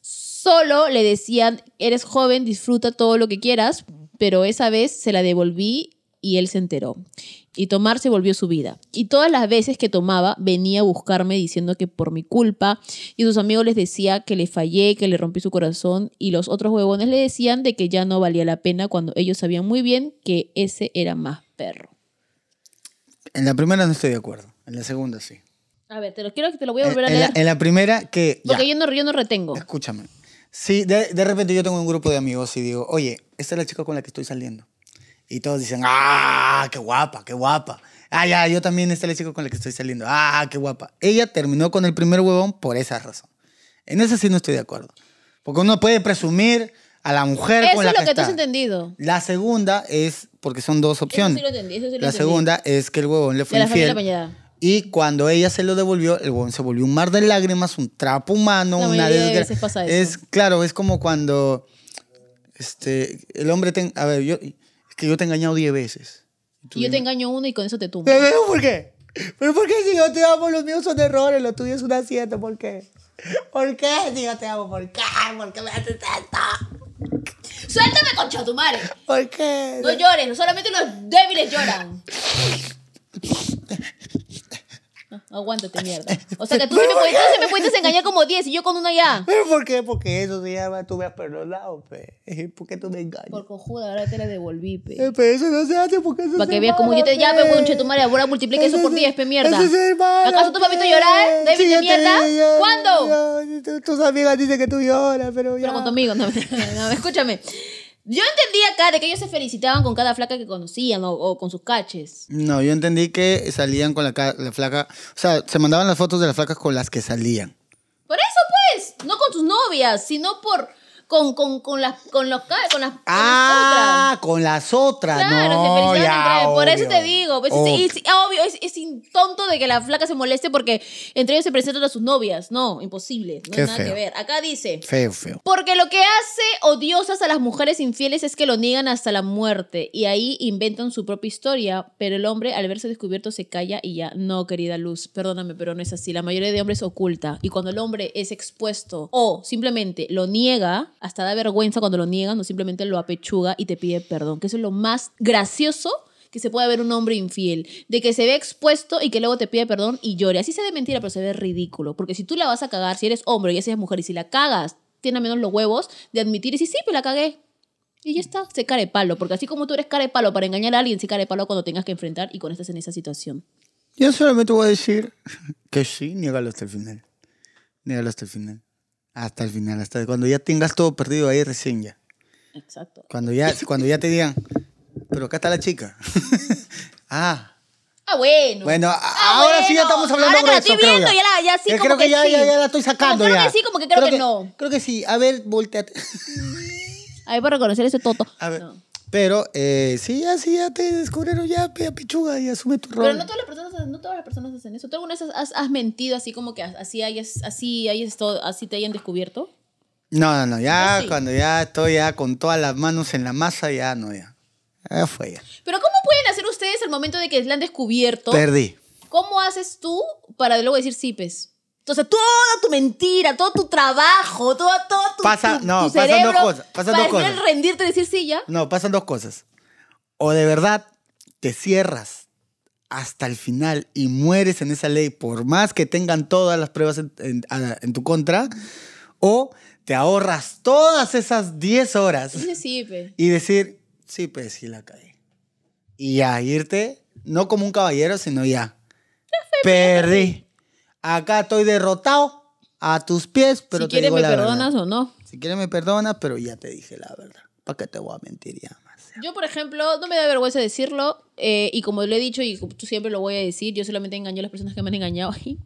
Speaker 1: Solo le decían, eres joven, disfruta todo lo que quieras, pero esa vez se la devolví y él se enteró. Y tomar se volvió su vida. Y todas las veces que tomaba, venía a buscarme diciendo que por mi culpa. Y sus amigos les decía que le fallé, que le rompí su corazón. Y los otros huevones le decían de que ya no valía la pena cuando ellos sabían muy bien que ese era más perro.
Speaker 2: En la primera no estoy de acuerdo, en la segunda sí.
Speaker 1: A ver, te lo quiero que te lo voy a volver a leer.
Speaker 2: En la, primera que... Porque
Speaker 1: yo no, no retengo.
Speaker 2: Escúchame. Sí, de, de, repente yo tengo un grupo de amigos y digo, oye, esta es la chica con la que estoy saliendo. Y todos dicen, ah, qué guapa, qué guapa. Ah, ya, yo también esta es la chica con la que estoy saliendo. Ah, qué guapa. Ella terminó con el primer huevón por esa razón. En esa sí no estoy de acuerdo. Porque uno puede presumir, a la mujer con la que Eso es lo que, tú has
Speaker 1: entendido.
Speaker 2: La segunda es, porque son dos opciones. Eso sí lo
Speaker 1: entendí, eso lo la segunda
Speaker 2: es que el huevón le fue de infiel. Y cuando ella se lo devolvió, el huevón se volvió un mar de lágrimas, un trapo humano, una mayoría de Es claro, es como cuando este el hombre te, a ver, yo es que yo te he engañado diez veces.
Speaker 1: Y yo te engaño uno y con eso te tumbo. "Pero, ¿Por qué? Pero ¿por qué si yo te amo, los míos son errores, los tuyos un asiento. ¿por qué? ¿Por qué si yo te amo? ¿Por qué? ¿Por qué me haces esto? Suéltame, concha tu madre. ¿Por qué? No llores, solamente los débiles lloran. aguántate, mierda. O sea que tú se me, puedes, engañar como 10 y yo con una ya. ¿Pero
Speaker 2: por qué? Porque eso se llama tú me has perdonado, pe. ¿Por qué tú me engañas? Por
Speaker 1: cojuda, ahora te la devolví, pe. Eh, pero eso no se hace porque eso Para que veas como yo te. llame pe, tu madre, ahora multiplica eso, por 10, pe, mierda. ¿Acaso tú me has visto llorar, David sí, de mierda? ¿Cuándo? tus amigas dicen que tú lloras, pero yo. Pero con tu amigo, no, no, escúchame. Yo entendí acá de que ellos se felicitaban con cada flaca que conocían o, con sus caches.
Speaker 2: No, yo entendí que salían con la, la, flaca. O sea, se mandaban las fotos de las flacas con las que salían.
Speaker 1: Por eso, pues. No con tus novias, sino por con, con, las, con, los, con Ah,
Speaker 2: con las ah, otras. Con las otras. no, Por eso te digo. Pues,
Speaker 1: obvio, es, tonto de que la flaca se moleste porque entre ellos se presentan a sus novias. No, imposible. No Qué nada que ver. Acá dice. Feo, feo. Porque lo que hace odiosas a las mujeres infieles es que lo niegan hasta la muerte. Y ahí inventan su propia historia. Pero el hombre, al verse descubierto, se calla y ya. No, querida Luz, perdóname, pero no es así. La mayoría de hombres oculta. Y cuando el hombre es expuesto o simplemente lo niega, hasta da vergüenza cuando lo niegan no simplemente lo apechuga y te pide perdón, que eso es lo más gracioso que se puede ver un hombre infiel, de que se ve expuesto y que luego te pide perdón y llore. Así se ve mentira, pero se ve ridículo, porque si tú la vas a cagar, si eres hombre y ella es mujer y si la cagas, tiene menos los huevos de admitir y decir, sí, pues la cagué. Y ya está, se care palo, porque así como tú eres care palo para engañar a alguien, se care palo cuando tengas que enfrentar y con estés en esa situación.
Speaker 2: Yo solamente voy a decir que sí, niega hasta el final. Niégalo hasta el final. Hasta el final, hasta cuando ya tengas todo perdido ahí recién ya. Exacto. Cuando ya, cuando ya te digan, pero acá está la chica. ah.
Speaker 1: Ah, bueno. Bueno, ah, ahora sí ya estamos hablando ahora de que la estoy viendo, ya. sí, creo que, ya, ya, la estoy sacando como, creo ya. que sí, como que creo, que, no. Creo que sí. A ver, volteate. A ver, para reconocer ese toto.
Speaker 2: A ver. Pero eh, sí, así ya te descubrieron, ya, pichuga, y asume tu rol. Pero no todas
Speaker 1: las personas, no todas las personas hacen eso. ¿Tú alguna vez has, mentido así como que así, así, así te hayan descubierto?
Speaker 2: No, no, ya cuando ya estoy ya con todas las manos en la masa, ya no, ya. Ya fue ya.
Speaker 1: Pero ¿cómo pueden hacer ustedes al momento de que la han descubierto? Perdí. ¿Cómo haces tú para luego decir sí, pues? Entonces, toda tu mentira, todo tu trabajo, todo, tu, Pasa, no, pasan dos cosas, para dos rendirte y decir sí ya.
Speaker 2: No, pasan dos cosas. O de verdad te cierras hasta el final y mueres en esa ley, por más que tengan todas las pruebas en, tu contra, o te ahorras todas esas 10 horas
Speaker 1: y
Speaker 2: decir, sí, pues sí la caí. Y ya, irte, no como un caballero, sino ya. Perdí acá estoy derrotado a tus pies, pero si quieres me perdonas o no. Si quieres me perdonas, pero ya te dije la verdad. ¿Para qué te voy a mentir ya
Speaker 1: más? Yo, por ejemplo, no me da vergüenza decirlo, eh, y como lo he dicho y tú siempre lo voy a decir, yo solamente engaño a las personas que me han engañado ahí.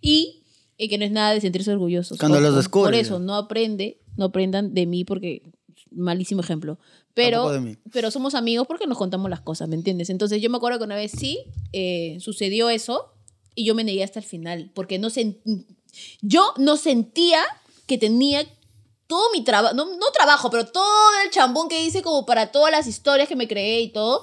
Speaker 1: Y, que no es nada de sentirse orgullosos. Cuando los descubren. Por eso, no aprende, no aprendan de mí porque malísimo ejemplo. Pero, pero somos amigos porque nos contamos las cosas, ¿me entiendes? Entonces yo me acuerdo que una vez sí eh, sucedió eso y yo me negué hasta el final, porque no yo no sentía que tenía todo mi trabajo, no, trabajo, pero todo el chambón que hice como para todas las historias que me creé y todo,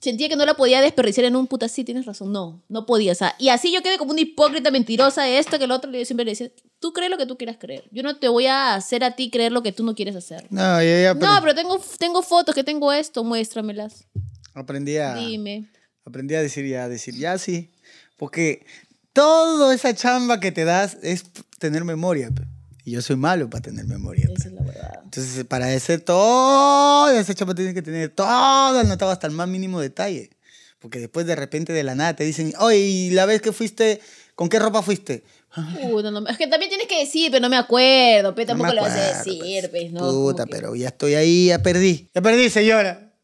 Speaker 1: sentía que no la podía desperdiciar en un puta, sí, tienes razón, no, no podía, y así yo quedé como una hipócrita mentirosa de esto, que el otro, yo siempre le decía, tú crees lo que tú quieras creer, yo no te voy a hacer a ti creer lo que tú no quieres hacer.
Speaker 2: No, pero... No,
Speaker 1: tengo, tengo fotos, que tengo esto, muéstramelas. Aprendí a... Dime.
Speaker 2: Aprendí a decir ya, a decir ya sí. Porque toda esa chamba que te das es tener memoria. Y yo soy malo para tener memoria. Esa es la verdad. Entonces, para ese todo, esa chamba tienes que tener todo anotado hasta el más mínimo detalle. Porque después de repente de la nada te dicen, oye, la vez que fuiste, con qué ropa fuiste?
Speaker 1: es que también tienes que decir, pero no me acuerdo, pero tampoco lo vas a decir, pues. ¿no? Puta,
Speaker 2: pero ya estoy ahí, ya perdí. Ya perdí,
Speaker 1: señora.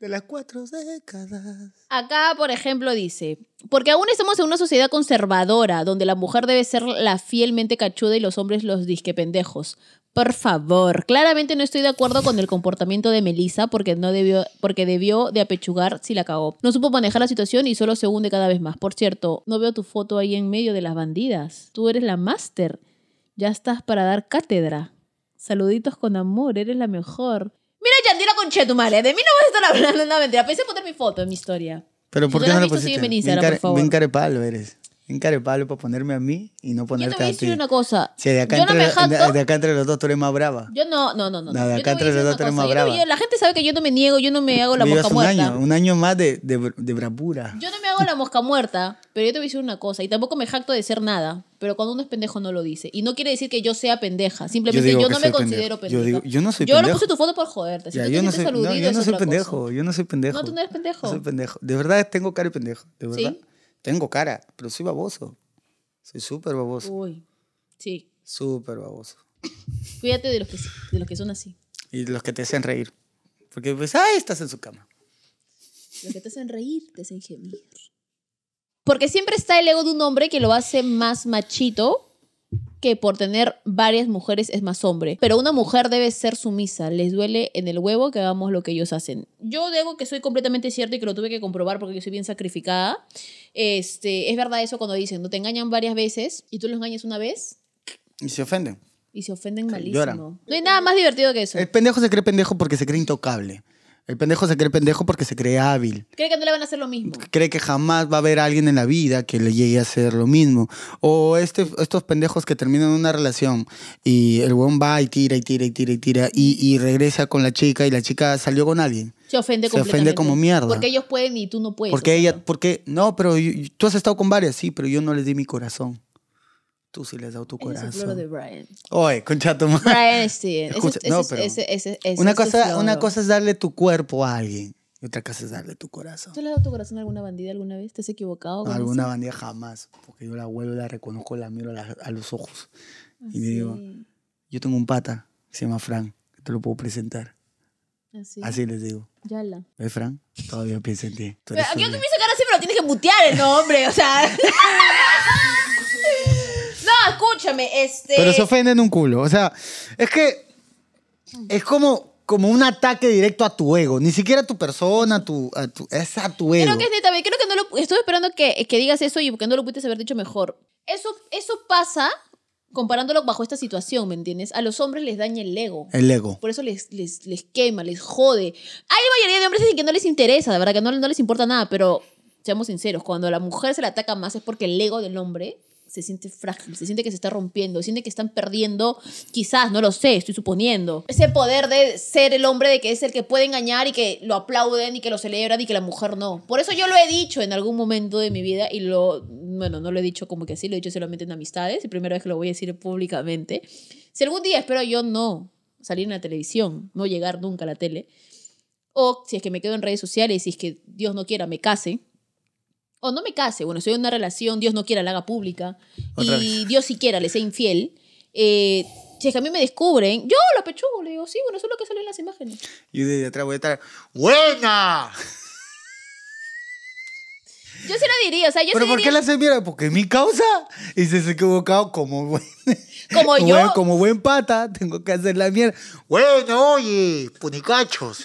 Speaker 1: De las cuatro décadas. Acá, por ejemplo, dice, porque aún estamos en una sociedad conservadora, donde la mujer debe ser la fielmente cachuda y los hombres los pendejos. Por favor, claramente no estoy de acuerdo con el comportamiento de Melissa porque, no debió, porque debió de apechugar si la cagó. No supo manejar la situación y solo se hunde cada vez más. Por cierto, no veo tu foto ahí en medio de las bandidas. Tú eres la máster. Ya estás para dar cátedra. Saluditos con amor, eres la mejor. Mira Yandira Chetumale, de mí no vas a estar hablando, no mentira. Pensé poner mi foto en mi historia.
Speaker 2: Pero ¿por qué no lo pusiste? En Instagram, Bien carepalo eres. ven carepalo para ponerme a mí y no ponerte a ti. Yo te voy a decir una cosa. Si de acá, yo no me jacto. de acá entre los dos tú eres más brava.
Speaker 1: Yo no, no, no. no, no de acá
Speaker 2: entre los dos tú eres más brava.
Speaker 1: la gente sabe que yo no me niego, yo no me hago la mosca muerta. un año,
Speaker 2: un año más de, de, de bravura. Yo
Speaker 1: no me hago la mosca muerta, pero yo te voy a decir una cosa y tampoco me jacto de ser nada. Pero cuando uno es pendejo no lo dice. Y no quiere decir que yo sea pendeja. Simplemente yo, no me considero pendejo. Yo, no soy pendejo. Yo no puse tu foto por joderte. yo, no soy, pendejo. Yo
Speaker 2: no soy pendejo. No, tú no eres pendejo. No soy pendejo. De verdad tengo cara y pendejo. De verdad. Tengo cara, pero soy baboso. Soy súper baboso.
Speaker 1: Uy, sí.
Speaker 2: Súper baboso.
Speaker 1: Cuídate de los, que, de los que son así.
Speaker 2: Y de los que te hacen reír. Porque pues, ahí estás en su cama.
Speaker 1: Los que te hacen reír, te hacen gemir. Porque siempre está el ego de un hombre que lo hace más machito que por tener varias mujeres es más hombre. Pero una mujer debe ser sumisa. Les duele en el huevo que hagamos lo que ellos hacen. Yo digo que soy completamente cierto y que lo tuve que comprobar porque yo soy bien sacrificada. Este, es verdad eso cuando dicen, no te engañan varias veces y tú los engañas una vez. Y se ofenden. Y se ofenden malísimo. No hay nada más divertido que eso. El
Speaker 2: pendejo se cree pendejo porque se cree intocable. El pendejo se cree pendejo porque se cree hábil.
Speaker 1: Cree que no le van a hacer lo mismo.
Speaker 2: Cree que jamás va a haber alguien en la vida que le llegue a hacer lo mismo. O este, estos pendejos que terminan una relación y el buen va y tira y tira y tira y tira y, regresa con la chica y la chica salió con alguien.
Speaker 1: Se ofende Se ofende como mierda. Porque ellos pueden y tú no puedes. Porque
Speaker 2: ella, porque, no, pero tú has estado con varias, sí, pero yo no les di mi corazón. Tú sí le has
Speaker 1: tu corazón. Es el de Brian.
Speaker 2: Oye, concha tu madre. Brian sí
Speaker 1: una, cosa,
Speaker 2: es darle tu cuerpo a alguien y otra cosa es darle tu corazón.
Speaker 1: ¿Tú le has dado tu corazón a alguna bandida alguna vez? ¿Te has equivocado? Con alguna
Speaker 2: bandida jamás, porque yo la vuelvo, la reconozco, la miro a, los ojos y me digo, yo tengo un pata se llama Frank, que te lo puedo presentar. Así. Así les digo. Yala. ¿Ves, Fran? Todavía pienso en ti. Aquí yo te pienso
Speaker 1: que ahora siempre lo tienes que mutear el nombre, o sea. No, escúchame, este. Pero se ofenden
Speaker 2: un culo. O sea, es que es como, como un ataque directo a tu ego. Ni siquiera a tu persona, a tu, a tu, es a tu ego. Creo que es
Speaker 1: neta, creo que no lo. estoy esperando que, que digas eso y porque no lo pudiste haber dicho mejor. Eso, eso pasa comparándolo bajo esta situación, ¿me entiendes? A los hombres les daña el ego. El ego. Por eso les, les, les quema, les jode. Hay mayoría de hombres que no les interesa, de verdad, que no, no les importa nada, pero seamos sinceros, cuando a la mujer se le ataca más es porque el ego del hombre se siente frágil, se siente que se está rompiendo, se siente que están perdiendo, quizás, no lo sé, estoy suponiendo, ese poder de ser el hombre de que es el que puede engañar y que lo aplauden y que lo celebran y que la mujer no. Por eso yo lo he dicho en algún momento de mi vida y lo, bueno, no lo he dicho como que así, lo he dicho solamente en amistades, y primera vez que lo voy a decir públicamente. Si algún día espero yo no salir en la televisión, no llegar nunca a la tele, o si es que me quedo en redes sociales y es que Dios no quiera me case, o no me case, bueno, soy en una relación, Dios no quiera la haga pública, y Dios si quiera le sea infiel, eh, si es que a mí me descubren, yo la pechugo, le digo, sí, bueno, eso es lo que sale en las imágenes.
Speaker 2: Y de atrás voy a estar, ¡buena!
Speaker 1: Yo se lo diría, o sea, yo ¿Pero por qué la hacen
Speaker 2: mierda Porque es mi causa. Y se ha equivocado como
Speaker 1: Como yo.
Speaker 2: como buen pata, tengo que hacer la mierda. Bueno, oye, punicachos.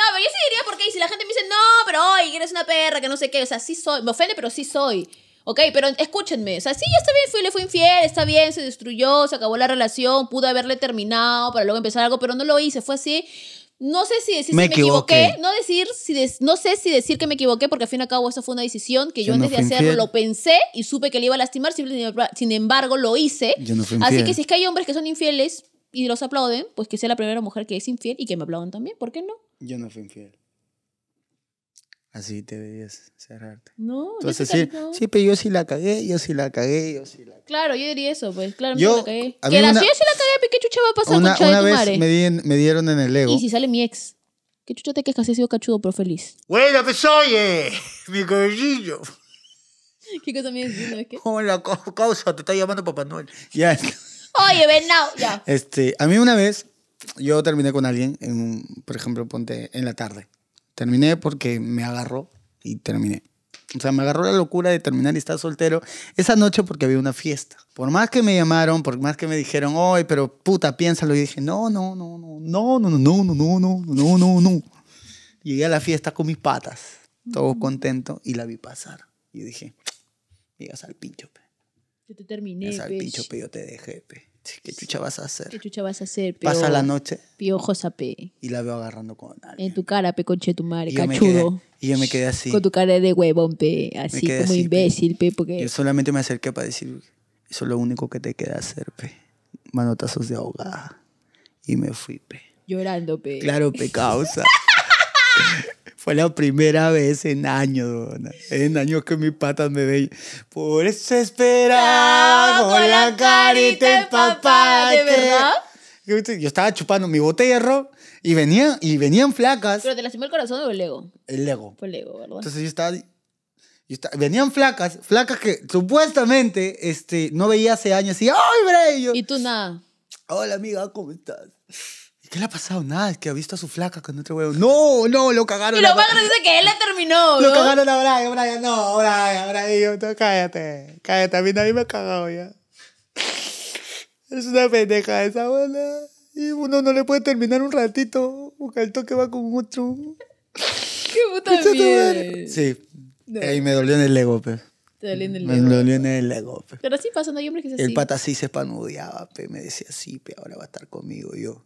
Speaker 1: No, pero yo sí diría porque si la gente me dice, no, pero hoy eres una perra, que no sé qué. O sea, sí soy. Me ofende, pero sí soy. Ok, pero escúchenme. O sea, sí, ya está bien, fui, le fue infiel, está bien, se destruyó, se acabó la relación, pude haberle terminado para luego empezar algo, pero no lo hice, fue así. No sé si decir me me equivoqué. no, decir, si no sé si decir que me equivoqué, porque al fin y al cabo esa fue una decisión que yo, antes de hacerlo lo pensé y supe que le iba a lastimar, sin embargo lo hice. Así que si es que hay hombres que son infieles y los aplauden, pues que sea la primera mujer que es infiel y que me aplaudan también, ¿por qué no?
Speaker 2: Yo no fui infiel. Así te debías cerrarte.
Speaker 1: No, Entonces, sí, sí,
Speaker 2: pero yo sí la cagué, yo sí la cagué, yo sí la
Speaker 1: cagué. Claro, yo diría eso, pues, claro, yo la cagué. que la yo sí la cagué, ¿qué chucha va a pasar una, con Una vez
Speaker 2: me, me dieron en el ego. Y
Speaker 1: si sale mi ex, ¿qué chucha te quejas? He sido cachudo, pero feliz.
Speaker 2: Bueno, pues oye, mi cabellillo.
Speaker 1: ¿Qué cosa me dices? ¿Qué?
Speaker 2: Hola, causa, te está llamando Papá Noel.
Speaker 1: Ya. oye, ven now, ya.
Speaker 2: Este, a mí una vez yo terminé con alguien, en por ejemplo, ponte en la tarde. Terminé porque me agarró y terminé. O sea, me agarró la locura de terminar y estar soltero esa noche porque había una fiesta. Por más que me llamaron, por más que me dijeron, hoy, pero puta, piénsalo. Y dije, no, no, no, no, no, no, no, no, no, no, no, no, no. Llegué a la fiesta con mis patas, todo contento, y la vi pasar. Y dije, llegas al pincho, pe.
Speaker 1: Yo te terminé, al pincho,
Speaker 2: yo te dejé, pe. ¿Qué chucha vas a hacer?
Speaker 1: ¿Qué chucha vas a hacer? Pasa la noche. a pe
Speaker 2: Y la veo agarrando
Speaker 1: con alguien. En tu cara, pe, conche tu madre, cachudo. y yo me quedé así. Con tu cara de huevón, pe. Así como imbécil, pe. porque... Yo
Speaker 2: solamente me acerqué para decir, eso es lo único que te queda hacer, pe. Manotazos de ahogada. Y me fui, pe.
Speaker 1: Llorando, pe. Claro, pe,
Speaker 2: causa. Fue la primera vez en años, en años que mis patas me veían. Por eso esperaba con la carita papá, ¿De verdad? Yo estaba chupando mi botella de y venían, y venían flacas.
Speaker 1: ¿Pero te lastimó el corazón o el Lego? El Lego. el ego, ¿verdad? Entonces
Speaker 2: yo estaba... Yo estaba venían flacas, flacas que supuestamente este, no veía hace años y ¡ay, Bray! Y tú nada. Hola, amiga, ¿cómo estás? ¿Qué le ha pasado? Nada, es que ha visto a su flaca con otro huevo. No, no, lo cagaron. Y lo más gracioso
Speaker 1: que él la terminó. Lo cagaron a Brian, Brian, no,
Speaker 2: Brian, Brian. Yo, cállate, cállate, a mí nadie me ha cagado ya. Es una pendeja esa bola. Y uno no le puede terminar un ratito, porque el toque
Speaker 1: va con otro. Qué puta mierda. Sí, y
Speaker 2: me dolió en el ego, pe.
Speaker 1: Te dolió en el me Me
Speaker 2: dolió en el ego, pe.
Speaker 1: Pero así pasando no hay hombres que se El pata
Speaker 2: sí se panudeaba, pe. Me decía, sí, pe, ahora va a estar conmigo. yo,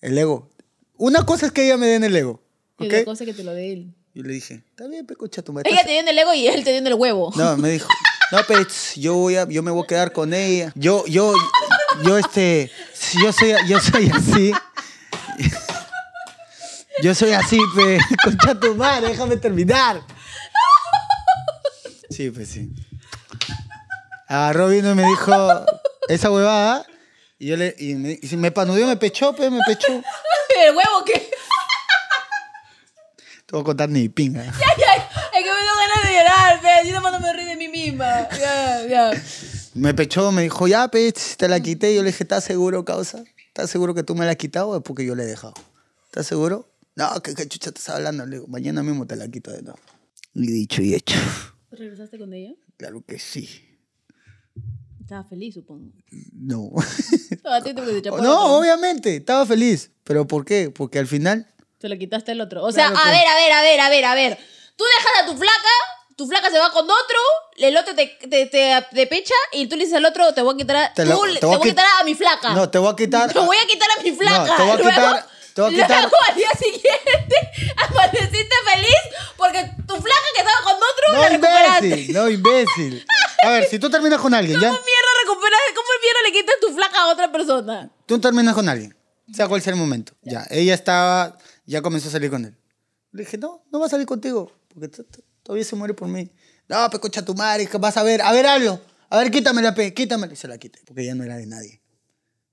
Speaker 2: el ego. Una cosa es que ella me dé en el ego.
Speaker 1: ¿okay? Y otra cosa es que te lo dé él.
Speaker 2: Yo le dije, está bien, pecocha tu
Speaker 1: madre. Ella te dio en el ego y él te dio en el huevo. No, me
Speaker 2: dijo, no, pero yo voy a, yo me voy a quedar con ella. Yo, yo, yo este, yo soy, yo soy así. Yo soy así, pe, concha tu madre, déjame terminar. Sí, pues sí. Agarró vino y me dijo, esa huevada y yo le. Y me, me panudió, me pechó, me pechó.
Speaker 1: ¿El huevo qué?
Speaker 2: Te voy a contar ni pinga.
Speaker 1: Ya, ya. Es que me dio ganas de llorar, pe. Yo nomás no me río de mí misma. Ya, ya.
Speaker 2: Me pechó, me dijo, ya, pech, te la quité. yo le dije, ¿estás seguro, causa? ¿Estás seguro que tú me la has quitado o es porque yo la he dejado? ¿Estás seguro? No, que, cachucha chucha estás hablando. Le digo, mañana mismo te la quito de nuevo. Y dicho y hecho.
Speaker 1: ¿Regresaste con ella?
Speaker 2: Claro que sí.
Speaker 1: Estaba feliz, supongo. No. A ti te no,
Speaker 2: obviamente, estaba feliz. ¿Pero por qué? Porque al final...
Speaker 1: Te lo quitaste el otro. O sea, a pues. ver, a ver, a ver, a ver, a ver. Tú dejas a tu flaca, tu flaca se va con otro, el otro te, te, pecha y tú le dices al otro, te voy a quitar a, Te voy a quitar a mi flaca. No, te voy a quitar... Te voy a quitar a mi flaca. te voy a quitar-
Speaker 2: te voy a quitar- Luego al día
Speaker 1: siguiente apareciste feliz porque tu flaca que estaba con otro la No, imbécil,
Speaker 2: no, imbécil. A ver, si tú terminas con alguien, ¿ya?
Speaker 1: prefiero le quites tu flaca a otra persona.
Speaker 2: Tú terminas con alguien, sea cuál sea el momento. Ya, ella estaba, ya comenzó a salir con él. Le dije, no, no va a salir contigo, porque todavía se muere por mí. No, pues cocha tu madre, vas a ver, a ver, algo. A ver, quítame la pe, quítamela. se la quité, porque ya no era de nadie.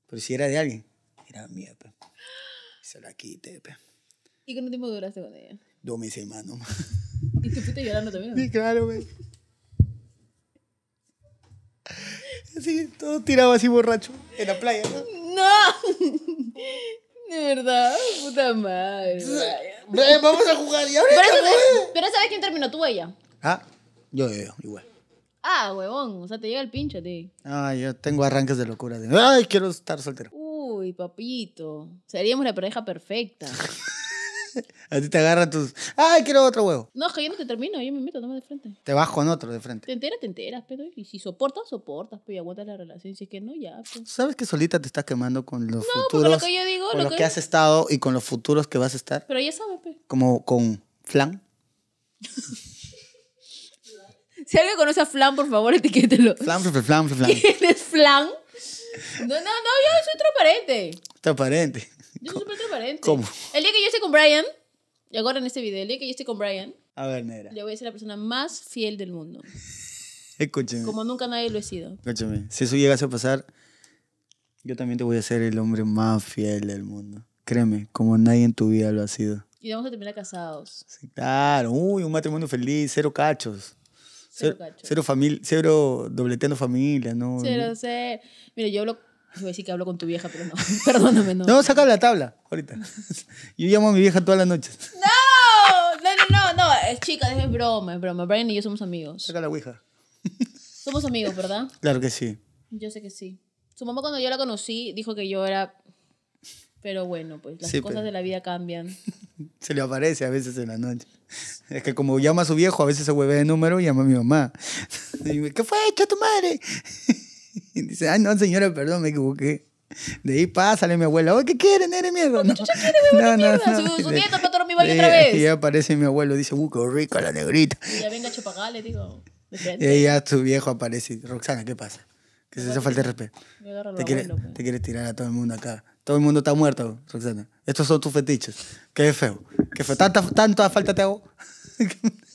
Speaker 2: Pero si era de alguien, era mía, pe. Se la quité, pe.
Speaker 1: ¿Y cuánto tiempo duraste con ella?
Speaker 2: Dos meses más, ¿no?
Speaker 1: ¿Y tú fuiste llorando también? Sí,
Speaker 2: claro, güey. Así, todo tirado así borracho en la playa.
Speaker 1: ¡No! De verdad, puta madre. Eh, vamos a jugar. ¿Y ahora Pero, ¿sabes quién terminó? ¿Tú o ella?
Speaker 2: Ah, yo, yo, yo, igual.
Speaker 1: Ah, huevón. O sea, te llega el pinche, tío.
Speaker 2: Ah, yo tengo arranques de locura. Ay, quiero estar soltero.
Speaker 1: Uy, papito. Seríamos la pareja perfecta.
Speaker 2: A ti te agarran tus. ¡Ay, quiero otro huevo!
Speaker 1: No, es que yo no te termino, yo me meto nomás de frente. Te bajo
Speaker 2: en otro de frente.
Speaker 1: Te enteras, te enteras, pero. Y si soportas, soportas, pero pues, y aguantas la relación. Si es que no, ya. Pues. ¿Sabes que
Speaker 2: solita te estás quemando con los futuros? lo que yo digo. Con lo, que... has estado y con los futuros que vas a estar.
Speaker 1: Pero ya sabes, pe. Pues.
Speaker 2: Como con flan.
Speaker 1: si alguien conoce a flan, por favor, etiquételo.
Speaker 2: Flan, flan, flan, flan.
Speaker 1: ¿Quién es flan? No, no, no, yo soy transparente.
Speaker 2: Transparente.
Speaker 1: Yo soy súper transparente. ¿Cómo? El día que yo esté con Brian, y ahora en este video, el día que yo esté con Brian, a ver, Nera. yo voy a ser la persona más fiel del mundo.
Speaker 2: Escúchame. Como
Speaker 1: nunca nadie lo he sido.
Speaker 2: Escúchame. Si eso llegase a pasar, yo también te voy a ser el hombre más fiel del mundo. Créeme, como nadie en tu vida lo ha sido.
Speaker 1: Y vamos a terminar casados. Sí,
Speaker 2: claro. Uy, un matrimonio feliz, cero cachos. Cero, cachos. cero, familia, cero dobleteando familia, ¿no? Cero,
Speaker 1: cero. Mira, yo lo... Yo voy a decir que hablo con tu vieja, pero no. Perdóname, no. No,
Speaker 2: saca la tabla ahorita. Yo llamo a mi vieja todas las noches.
Speaker 1: ¡No! No, no, no, no. Es chica, es broma, es broma. Brian y yo somos amigos. Saca la ouija. Somos amigos, ¿verdad? Claro que sí. Yo sé que sí. Su mamá cuando yo la conocí dijo que yo era... Pero bueno, pues las cosas de la vida cambian.
Speaker 2: Se le aparece a veces en la noche. Es que como llama a su viejo, a veces se hueve de número y llama a mi mamá. ¿Qué fue? hecho tu madre? Y dice, ay, no, señora, perdón, me equivoqué. De ahí pásale mi abuelo. ¿qué quieren? ¿Eres mierda? No, no, No,
Speaker 1: mi baño otra vez. Y
Speaker 2: aparece mi abuelo, dice, uh, qué rica la negrita.
Speaker 1: Y ya venga le digo. Y
Speaker 2: ya tu viejo aparece, Roxana, ¿qué pasa? Que se hace falta de respeto. Te quieres pues. tirar a todo el mundo acá. Todo el mundo está muerto, Roxana. Estos son tus fetiches. Qué feo. Qué feo. Tanta, tanta falta te hago.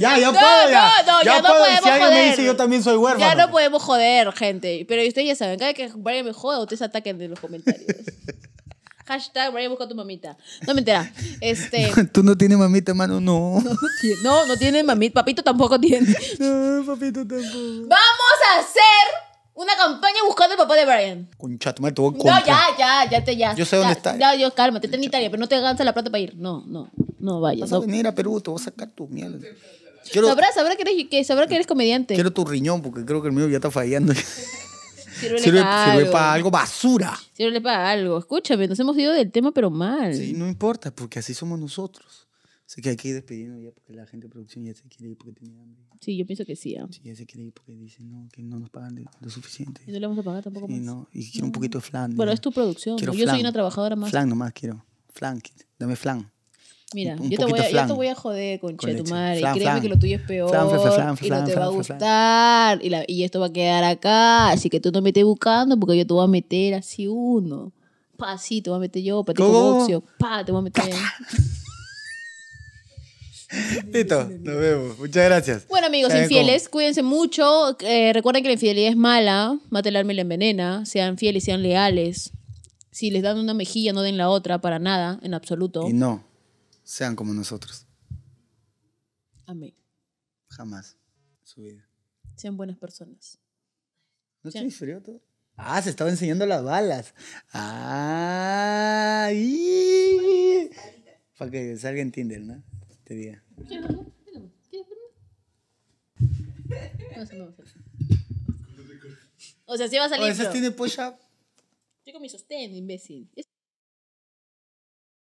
Speaker 1: Ya, ya puedo, ya. No, no, ya, no podemos podemos si alguien joder. me dice yo también soy huérfano. Ya no podemos joder, gente. Pero ustedes ya saben, cada que Brian me joda, ustedes ataquen en los comentarios. Hashtag Brian busca tu mamita. No me enteras. Este...
Speaker 2: Tú no tienes mamita, mano, no.
Speaker 1: No, no, tienes mamita. Papito tampoco tiene. No,
Speaker 2: papito tampoco.
Speaker 1: Vamos a hacer una campaña buscando el papá de Brian.
Speaker 2: Concha, tu madre, te voy No, ya,
Speaker 1: ya, ya te ya. Yo sé dónde está. Ya, yo, cálmate, está Italia, pero no te ganas la plata para ir. No, no,
Speaker 2: no vayas. Vas a venir a Perú, te voy a sacar tu mierda.
Speaker 1: Quiero, sabrá, que, eres, que sabrá que eres comediante. Quiero tu
Speaker 2: riñón porque creo que el mío ya está fallando.
Speaker 1: sirve, para,
Speaker 2: algo. basura. algo. basura.
Speaker 1: sirve para algo. Escúchame, nos hemos ido del tema, pero mal. Sí, no
Speaker 2: importa, porque así somos
Speaker 1: nosotros.
Speaker 2: Así que hay que ir despidiendo ya porque la gente de producción ya se quiere ir porque tiene hambre.
Speaker 1: Sí, yo pienso que sí. ¿ah? Sí,
Speaker 2: ya se quiere ir porque dicen no, que no nos pagan lo suficiente. Y no le vamos a pagar tampoco sí, más. No, y quiero un poquito de flan. Bueno, es tu producción. Quiero yo soy una trabajadora más. Flan nomás quiero. Flan, dame flan.
Speaker 1: Mira, yo, te voy a, yo, te voy a, joder, tu Con créeme que lo tuyo es peor. y no te va a gustar. Y, y, esto va a quedar acá. Así que tú no me estés buscando porque yo te voy a meter así uno. Pa, sí, te voy a meter yo. Pa, Pa, te voy a meter.
Speaker 2: Listo, nos vemos. Muchas gracias. Bueno, amigos infieles,
Speaker 1: cuídense mucho. Eh, recuerden que la infidelidad es mala. Mate el arma la envenena. Sean fieles, sean leales. Si les dan una mejilla, no den la otra para nada, en absoluto. Y
Speaker 2: no sean como nosotros. Amén. Jamás. Su
Speaker 1: vida. Sean buenas personas. ¿No estoy frío todo?
Speaker 2: Ah, se estaba enseñando las balas. Ah, Para que salga en Tinder, ¿no? Te diga.
Speaker 1: O sea, si ¿sí va a salir. O sea, tiene push up. Yo con mi sostén, imbécil.